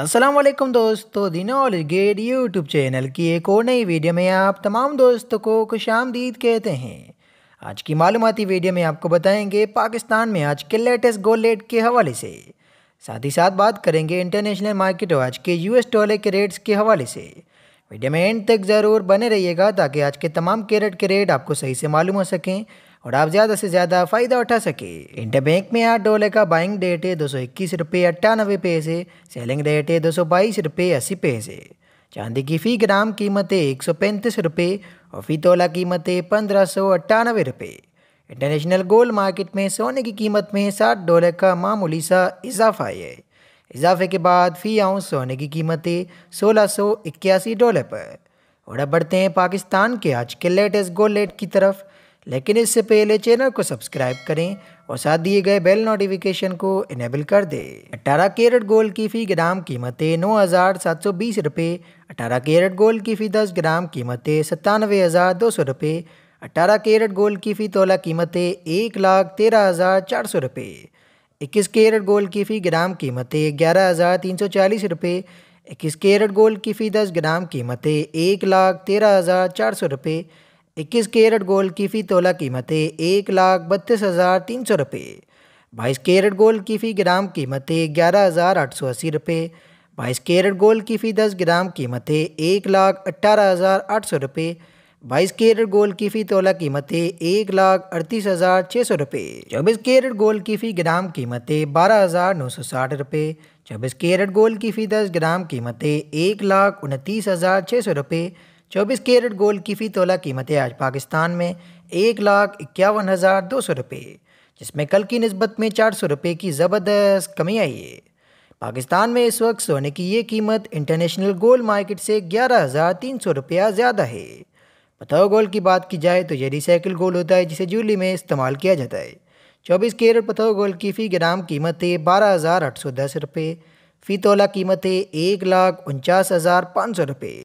असलम दोस्तों दिन दिनोल get YouTube channel की एक और नई वीडियो में आप तमाम दोस्तों को खुश आमदीद कहते हैं आज की मालूमती वीडियो में आपको बताएंगे पाकिस्तान में आज के लेटेस्ट गोल्ड रेट के हवाले से साथ ही साथ बात करेंगे इंटरनेशनल मार्केट और आज के यूएस डॉलर के रेट्स के हवाले से वीडियो में एंड तक ज़रूर बने रहिएगा ताकि आज के तमाम कैरेट के रेट आपको सही से मालूम हो सकें और आप ज़्यादा से ज़्यादा फ़ायदा उठा सके बैंक में आठ डॉलर का बाइंग डेट है दो सौ इक्कीस रुपये अट्ठानबे पैसे सेलिंग रेट है दो सौ बाईस रुपये अस्सी पैसे चांदी की फ़ी ग्राम कीमत है एक सौ पैंतीस रुपये और फ़ी तोला कीमत है पंद्रह सौ अट्ठानबे रुपये इंटरनेशनल गोल्ड मार्केट में सोने की कीमत में सात डॉलर का मामूली सा इजाफा है इजाफे के बाद फ़ी आउंस सोने की कीमतें सोलह सौ इक्यासी डॉलर पर और अब बढ़ते हैं पाकिस्तान के आज के लेटेस्ट गोल्ड रेट की तरफ लेकिन इससे पहले चैनल को सब्सक्राइब करें और साथ दिए गए बेल नोटिफिकेशन को इनेबल कर दें अठारह कैरेट गोल्ड की फ़ी ग्राम कीमतें नौ हज़ार सात सौ बीस रुपये अठारह कैरेट गोल्ड की फ़ी दस ग्राम कीमतें सत्तानवे हज़ार दो सौ रुपये अठारह कैरेट गोल्ड की फ़ी तोला कीमतें एक लाख तेरह हज़ार चार सौ रुपये इक्कीस कैरेट गोल्ड की फ़ी ग्राम कीमतें ग्यारह हज़ार तीन सौ चालीस रुपये इक्कीस कैरेट गोल्ड की फ़ी दस ग्राम कीमतें एक लाख तेरह हज़ार चार सौ रुपये इक्कीस कैरेट गोल्ड की फ़ी तोला कीमत है एक लाख बत्तीस हज़ार तीन सौ रुपये बाईस कैरेट गोल्ड की फ़ी ग्राम कीमत है ग्यारह हज़ार आठ सौ अस्सी रुपये बाईस कैरेट गोल्ड की फ़ी दस ग्राम कीमत है एक लाख अट्ठारह हज़ार आठ सौ रुपये बाईस कैरेट गोल्ड की फ़ी तोला कीमत है एक लाख अड़तीस हज़ार छः सौ रुपये चौबीस कैरेट गोल्ड की फ़ी ग्राम कीमत है बारह हज़ार नौ सौ साठ रुपये चौबीस कैरेट गोल्ड की फ़ी दस ग्राम कीमत है एक लाख उनतीस हज़ार छः सौ रुपये चौबीस कैरेट गोल्ड की फ़ी तोला कीमतें आज पाकिस्तान में एक लाख इक्यावन हज़ार दो सौ रुपये जिसमें कल की नस्बत में चार सौ रुपये की ज़बरदस्त कमी आई है पाकिस्तान में इस वक्त सोने की ये कीमत इंटरनेशनल गोल्ड मार्केट से ग्यारह हज़ार तीन सौ रुपया ज़्यादा है बताओ गोल्ड की बात की जाए तो ये रिसाइकिल गोल्ड होता है जिसे जूली में इस्तेमाल किया जाता है चौबीस कैरेट पताओ गोल्ड की फ़ी ग्राम कीमत है बारह हज़ार आठ सौ दस रुपये फ़ी तोला कीमत है एक लाख उनचास हज़ार पाँच सौ रुपये